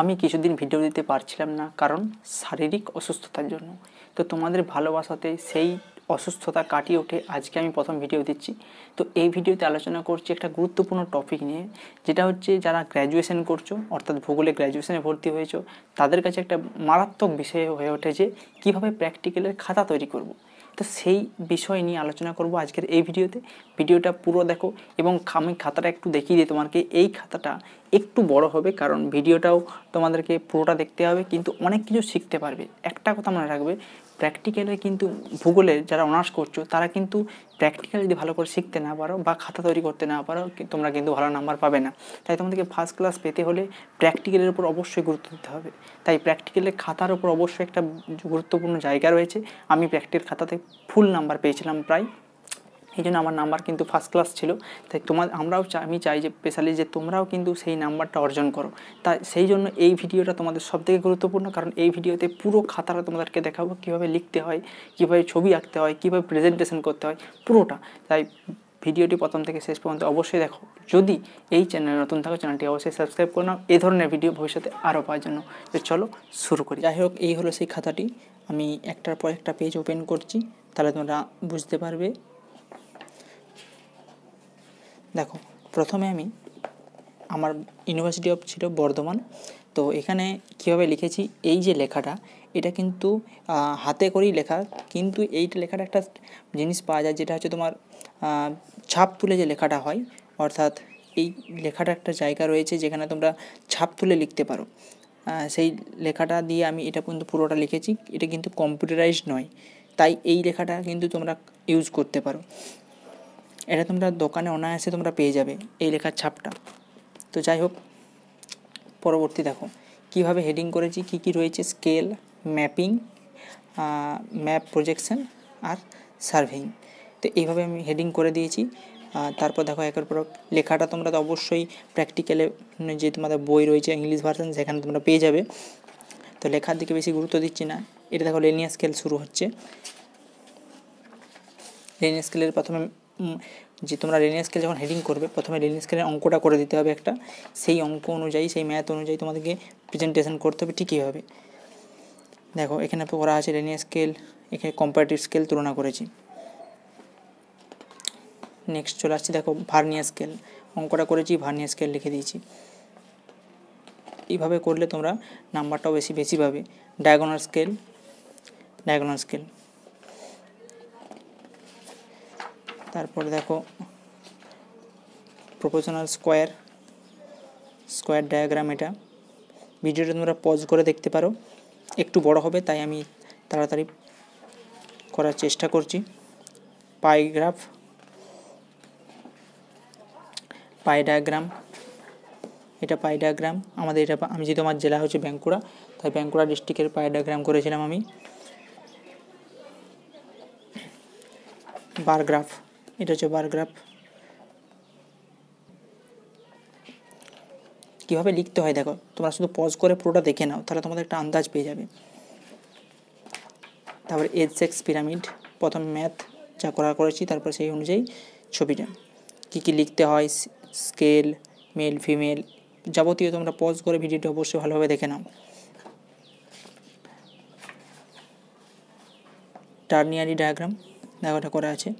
আমি কিছুদিন ভিডিও দিতে পারছিলাম না কারণ শারীরিক অসুস্থতার জন্য তো তোমাদের ভালোবাসাতে সেই অসুস্থতা কাটিয়ে ওঠে আজকে আমি প্রথম ভিডিও দিচ্ছি তো এই ভিডিওতে আলোচনা করছি একটা গুরুত্বপূর্ণ টপিক নিয়ে যেটা হচ্ছে যারা গ্র্যাজুয়েশন করছো অর্থাৎ ভূগোলে গ্র্যাজুয়েশনে ভর্তি হয়েছো তাদের কাছে একটা মারাত্মক বিষয় হয়ে ওঠে যে কীভাবে প্র্যাকটিক্যালের খাতা তৈরি করব তো সেই বিষয় নিয়ে আলোচনা করব আজকের এই ভিডিওতে ভিডিওটা পুরো দেখো এবং আমি খাতাটা একটু দেখিয়ে দিই তোমাকে এই খাতাটা একটু বড় হবে কারণ ভিডিওটাও তোমাদেরকে পুরোটা দেখতে হবে কিন্তু অনেক কিছু শিখতে পারবে একটা কথা মনে রাখবে প্র্যাকটিক্যালে কিন্তু ভূগোলে যারা অনার্স করছো তারা কিন্তু প্র্যাকটিক্যাল যদি ভালো করে শিখতে না পারো বা খাতা তৈরি করতে না পারো তোমরা কিন্তু ভালো নাম্বার পাবে না তাই তোমাদেরকে ফার্স্ট ক্লাস পেতে হলে প্র্যাকটিক্যালের উপর অবশ্যই গুরুত্ব দিতে হবে তাই প্র্যাকটিক্যালের খাতার উপর অবশ্যই একটা গুরুত্বপূর্ণ জায়গা রয়েছে আমি প্র্যাকটিক্যাল খাতাতে ফুল নাম্বার পেয়েছিলাম প্রায় এই জন্য আমার নাম্বার কিন্তু ফার্স্ট ক্লাস ছিল তাই তোমার আমরাও চাই আমি চাই যে স্পেশালি যে তোমরাও কিন্তু সেই নাম্বারটা অর্জন করো তাই সেই জন্য এই ভিডিওটা তোমাদের সবথেকে গুরুত্বপূর্ণ কারণ এই ভিডিওতে পুরো খাতাটা তোমাদেরকে দেখাবো কীভাবে লিখতে হয় কীভাবে ছবি আঁকতে হয় কীভাবে প্রেজেন্টেশন করতে হয় পুরোটা তাই ভিডিওটি প্রথম থেকে শেষ পর্যন্ত অবশ্যই দেখো যদি এই চ্যানেল নতুন থাকো চ্যানেলটি অবশ্যই সাবস্ক্রাইব করে নাও এ ধরনের ভিডিও ভবিষ্যতে আরও পাওয়ার জন্য তো চলো শুরু করি যাই হোক এই হলো সেই খাতাটি আমি একটার পর একটা পেজ ওপেন করছি তাহলে তোমরা বুঝতে পারবে দেখো প্রথমে আমি আমার ইউনিভার্সিটি অফ ছিল বর্ধমান তো এখানে কীভাবে লিখেছি এই যে লেখাটা এটা কিন্তু হাতে করেই লেখা কিন্তু এইটা লেখাটা একটা জিনিস পাওয়া যায় যেটা হচ্ছে তোমার ছাপ তুলে যে লেখাটা হয় অর্থাৎ এই লেখাটা একটা জায়গা রয়েছে যেখানে তোমরা ছাপ তুলে লিখতে পারো সেই লেখাটা দিয়ে আমি এটা কিন্তু পুরোটা লিখেছি এটা কিন্তু কম্পিউটারাইজড নয় তাই এই লেখাটা কিন্তু তোমরা ইউজ করতে পারো এটা তোমরা দোকানে অনায়াসে তোমরা পেয়ে যাবে এই লেখার ছাপটা তো যাই হোক পরবর্তী দেখো কিভাবে হেডিং করেছি কি কি রয়েছে স্কেল ম্যাপিং ম্যাপ প্রজেকশন আর সার্ভিং তো এইভাবে আমি হেডিং করে দিয়েছি তারপর দেখো একের পর লেখাটা তোমরা তো অবশ্যই প্র্যাকটিক্যালে মানে যে তোমাদের বই রয়েছে ইংলিশ ভার্সন সেখানে তোমরা পেয়ে যাবে তো লেখার দিকে বেশি গুরুত্ব দিচ্ছি না এটা দেখো লেনিয়া স্কেল শুরু হচ্ছে লেনিয়া স্কেলের প্রথমে যে তোমরা রেলিং স্কেল যখন হেডিং করবে প্রথমে রেলিং স্কেলের অঙ্কটা করে দিতে হবে একটা সেই অঙ্ক অনুযায়ী সেই ম্যাথ অনুযায়ী তোমাদেরকে প্রেজেন্টেশন করতে হবে ঠিকই হবে দেখো এখানে করা আছে রেলিং স্কেল এখানে কম্পারেটিভ স্কেল তুলনা করেছি নেক্সট চলে আসছি দেখো ভার্নিয়া স্কেল অঙ্কটা করেছি ভার্নিয়া স্কেল লিখে দিয়েছি এইভাবে করলে তোমরা নাম্বারটাও বেশি বেশি পাবে ডায়াগোনাল স্কেল ডায়াগোনাল স্কেল তারপর দেখো প্রফেশনাল স্কোয়ার স্কোয়ার ডায়াগ্রাম এটা ভিডিওটা তোমরা পজ করে দেখতে পারো একটু বড় হবে তাই আমি তাড়াতাড়ি করার চেষ্টা করছি পাইগ্রাফ পাই ডায়াগ্রাম এটা পাই ডায়াগ্রাম আমাদের এটা আমি যেহেতু আমার জেলা হচ্ছে বাঁকুড়া তাই বাঁকুড়া ডিস্ট্রিক্টের পাই ডায়াগ্রাম করেছিলাম আমি বারগ্রাফ এটা হচ্ছে বারগ্রাফ কীভাবে লিখতে হয় দেখো তোমরা শুধু পজ করে পুরোটা দেখে নাও তাহলে তোমাদের একটা আন্দাজ পেয়ে যাবে তারপরে এজ সেক্স পিরামিড প্রথম ম্যাথ যা করা করেছি তারপর সেই অনুযায়ী ছবিটা কী কী লিখতে হয় স্কেল মেল ফিমেল যাবতীয় তোমরা পজ করে ভিডিওটি অবশ্যই ভালোভাবে দেখে নাও টার্নিয়ারি ডায়াগ্রাম দেখো এটা করা আছে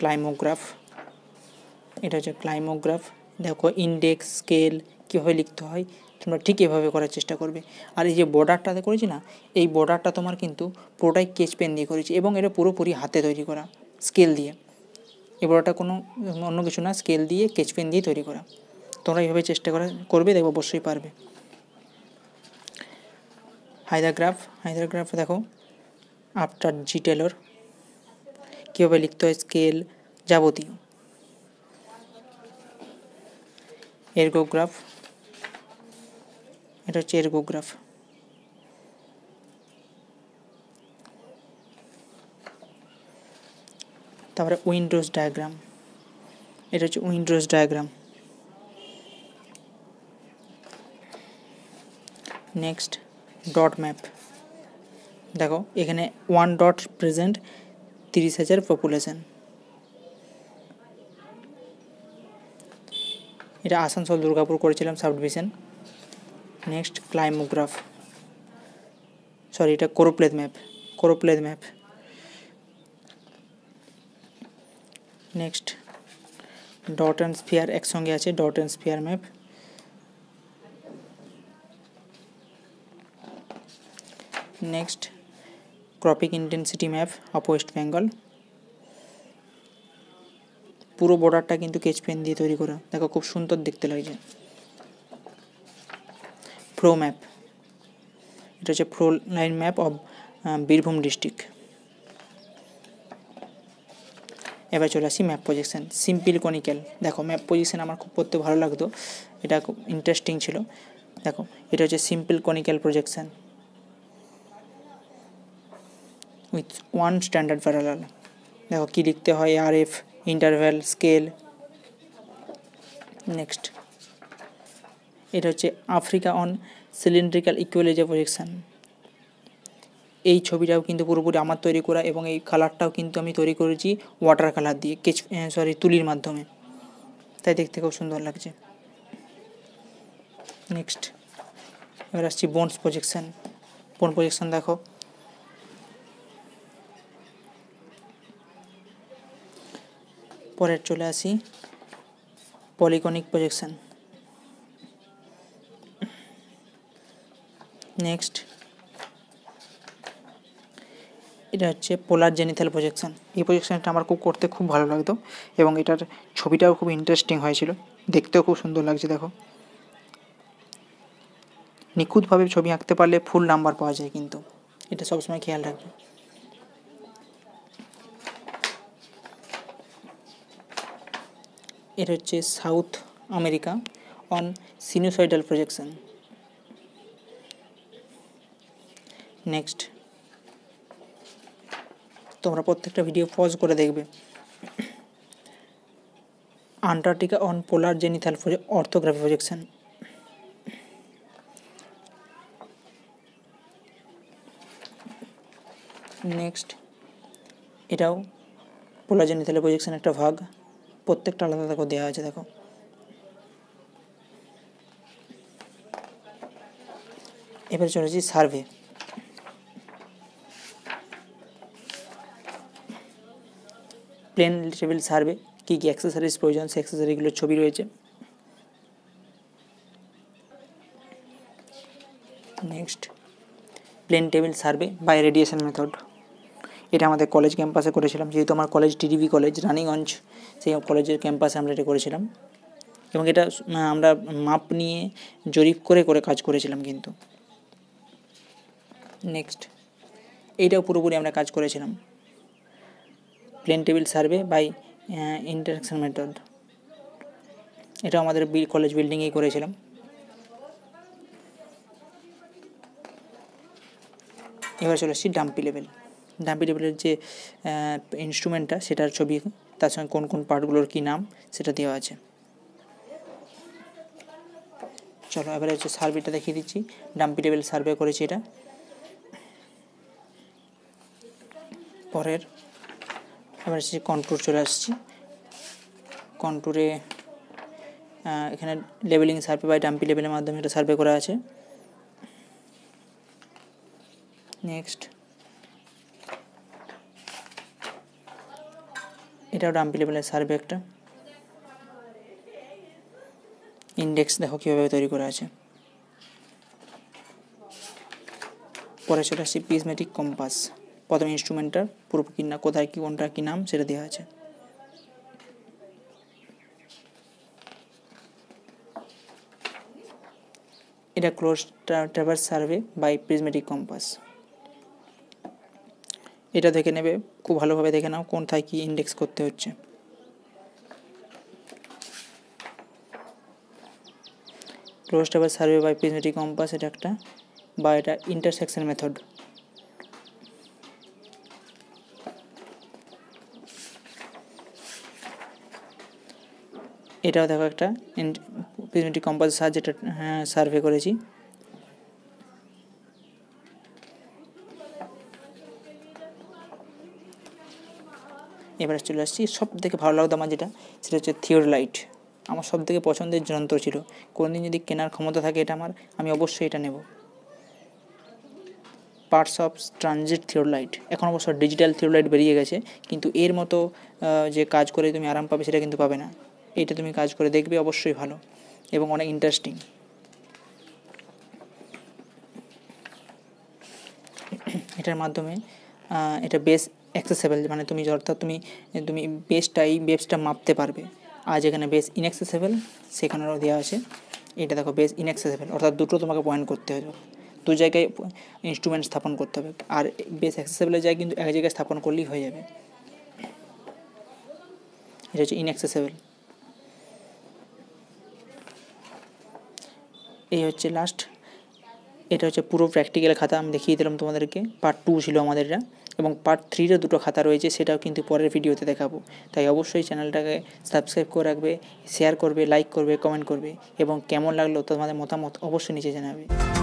ক্লাইমোগ্রাফ এটা হচ্ছে ক্লাইমোগ্রাফ দেখো ইন্ডেক্স স্কেল কীভাবে লিখতে হয় তোমরা ঠিক এভাবে করার চেষ্টা করবে আর এই যে বর্ডারটাতে করেছি না এই বর্ডারটা তোমার কিন্তু পুরোটাই কেচ পেন দিয়ে করেছি এবং এটা পুরোপুরি হাতে তৈরি করা স্কেল দিয়ে এই বর্ডারটা কোনো অন্য কিছু না স্কেল দিয়ে কেচ পেন দিয়ে তৈরি করা তোমরা এইভাবে চেষ্টা করা করবে দেখো অবশ্যই পারবে হায়দাগ্রাফ হায়দাগ্রাফ দেখো আফটার জিটেলর কীভাবে লিখতে হয় স্কেল যাবতীয় এরগোগ্রাফ এটা হচ্ছে এরগোগ্রাফ তারপরে উইন্ডোজ ডায়াগ্রাম এটা হচ্ছে windows diagram next dot map দেখো এখানে ওয়ান ডট প্রেজেন্ট তিরিশ হাজার পপুলেশন এটা আসানসোল দুর্গাপুর করেছিলাম sub division next climograph sorry এটা choropleth map choropleth map next dot and sphere একসঙ্গে আছে dot and sphere map next cropping intensity map of West Bengal পুরো বর্ডারটা কিন্তু কেচ পেন দিয়ে তৈরি করা দেখো খুব সুন্দর দেখতে লাগছে ফ্লো ম্যাপ এটা হচ্ছে flow line map of Birbhum district এবার চলে আসি ম্যাপ প্রজেকশন সিম্পিল কনিক্যাল দেখো ম্যাপ প্রজেকশন আমার খুব পড়তে ভালো লাগতো এটা খুব ইন্টারেস্টিং ছিল দেখো এটা হচ্ছে simple conical projection with one standard parallel দেখো কী লিখতে হয় R F interval scale next এটা হচ্ছে Africa on cylindrical equal area projection এই ছবিটাও কিন্তু পুরোপুরি আমার তৈরি করা এবং এই কালারটাও কিন্তু আমি তৈরি করেছি ওয়াটার কালার দিয়ে কেচ সরি তুলির মাধ্যমে তাই দেখতে খুব সুন্দর লাগছে নেক্সট এবার আসছি বোনস প্রজেকশান বোন প্রজেকশান দেখো পরের চলে আসি পলিকনিক প্রজেকশন নেক্সট এটা হচ্ছে পোলার জেনিথাল প্রজেকশন এই প্রজেকশনটা আমার খুব করতে খুব ভালো লাগতো এবং এটার ছবিটাও খুব ইন্টারেস্টিং হয়েছিল দেখতেও খুব সুন্দর লাগছে দেখো নিখুঁতভাবে ছবি আঁকতে পারলে ফুল নাম্বার পাওয়া যায় কিন্তু এটা সবসময় খেয়াল রাখবে এটা হচ্ছে South America on sinusoidal projection next তোমরা প্রত্যেকটা ভিডিও পজ করে দেখবে Antarctica on polar zenithal orthographic projection next এটাও পোলার জেনিথাল প্রজেকশন একটা ভাগ প্রত্যেকটা আলাদা দেখো দেওয়া হয়েছে দেখো এবারে চলেছি সার্ভে প্লেন টেবিল সার্ভে কী কী অ্যাক্সেসারিজ প্রয়োজন সে অ্যাক্সেসারিগুলোর ছবি রয়েছে next plane table survey by radiation method এটা আমাদের কলেজ ক্যাম্পাসে করেছিলাম যেহেতু আমার কলেজ টিডিবি কলেজ রানীগঞ্জ সেই কলেজের ক্যাম্পাসে আমরা এটা করেছিলাম এবং এটা আমরা মাপ নিয়ে জরিপ করে করে কাজ করেছিলাম কিন্তু নেক্সট এইটাও পুরোপুরি আমরা কাজ করেছিলাম plane table survey by intersection method এটা আমাদের কলেজ বিল্ডিংয়েই করেছিলাম এবার চলে আসছি ডাম্পি লেভেল ডাম্পি টেবিলের যে ইনস্ট্রুমেন্টটা সেটার ছবি তার সঙ্গে কোন কোন পার্টগুলোর কী নাম সেটা দেওয়া আছে চলো এবারে হচ্ছে সার্ভেটা দেখিয়ে দিচ্ছি ডাম্পি টেবিল সার্ভে করেছি এটা পরের এবার হচ্ছে কন্ট্রোল চলে আসছি কন্ট্রোরে এখানে লেবেলিং সার্ভে বা ডাম্পি লেবেলের মাধ্যমে এটা সার্ভে করা আছে নেক্সট এটাও ডাম্প লেভেলের সার্ভে একটা ইন্ডেক্স দেখো কীভাবে তৈরি করা আছে পরে চলে আসছি পিসমেটিক কম্পাস প্রথম ইনস্ট্রুমেন্টটার পুরো কী না কোথায় কী কোনটা কী নাম সেটা দেওয়া আছে এটা close traverse survey by prismatic compass এটা দেখে নেবে খুব ভালোভাবে দেখে নাও কোনথায় কি ইন্ডেক্স করতে হচ্ছে ক্লোজড আবার সার্ভে বাই পিজমেটিক কম্পাস এটা একটা বা এটা ইন্টারসেকশন মেথড এটাও দেখো একটা পিজমেটিক কম্পাসের সাহায্যে সার্ভে হ্যাঁ, করেছি এবারে চলে আসছি সব থেকে ভালো লাগতো আমার যেটা সেটা হচ্ছে থিওরলাইট আমার সব থেকে পছন্দের যন্ত্র ছিল কোনোদিন যদি কেনার ক্ষমতা থাকে এটা আমার আমি অবশ্যই এটা নেব পার্টস অফ ট্রানজিট থিওরলাইট এখন অবশ্য ডিজিটাল থিওরলাইট বেরিয়ে গেছে কিন্তু এর মতো যে কাজ করে তুমি আরাম পাবে সেটা কিন্তু পাবে না এটা তুমি কাজ করে দেখবে অবশ্যই ভালো এবং অনেক ইন্টারেস্টিং এটার মাধ্যমে এটা বেস অ্যাক্সেসেবল মানে তুমি অর্থাৎ তুমি তুমি বেসটাই এই বেসটা মাপতে পারবে আর যেখানে বেস ইনএক্সেসেবল সেখানেও দেওয়া আছে এটা দেখো বেস ইনএক্সেসেবল অর্থাৎ দুটো তোমাকে পয়েন্ট করতে হবে দু জায়গায় ইনস্ট্রুমেন্ট স্থাপন করতে হবে আর বেস অ্যাক্সেসেবলের জায়গায় কিন্তু এক জায়গায় স্থাপন করলেই হয়ে যাবে এটা হচ্ছে ইনএক্সেসেবল এই হচ্ছে লাস্ট এটা হচ্ছে পুরো প্র্যাকটিক্যাল খাতা আমি দেখিয়ে দিলাম তোমাদেরকে পার্ট টু ছিল আমাদেররা এবং পার্ট থ্রিরও দুটো খাতা রয়েছে সেটাও কিন্তু পরের ভিডিওতে দেখাবো তাই অবশ্যই চ্যানেলটাকে সাবস্ক্রাইব করে রাখবে শেয়ার করবে লাইক করবে কমেন্ট করবে এবং কেমন লাগলো তোমাদের মতামত অবশ্যই নিচে জানাবে